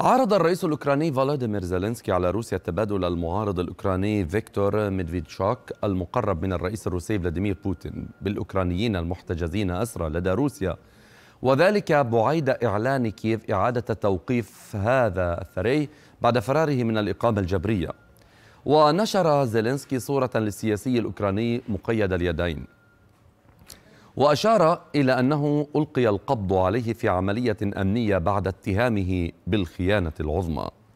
عرض الرئيس الأوكراني فلاديمير زيلينسكي على روسيا تبادل المعارض الأوكراني فيكتور ميدفيتشوك المقرب من الرئيس الروسي فلاديمير بوتين بالأوكرانيين المحتجزين أسرى لدى روسيا وذلك بعيد إعلان كييف إعادة توقيف هذا الثري بعد فراره من الإقامة الجبرية ونشر زيلينسكي صورة للسياسي الأوكراني مقيد اليدين وأشار إلى أنه ألقي القبض عليه في عملية أمنية بعد اتهامه بالخيانة العظمى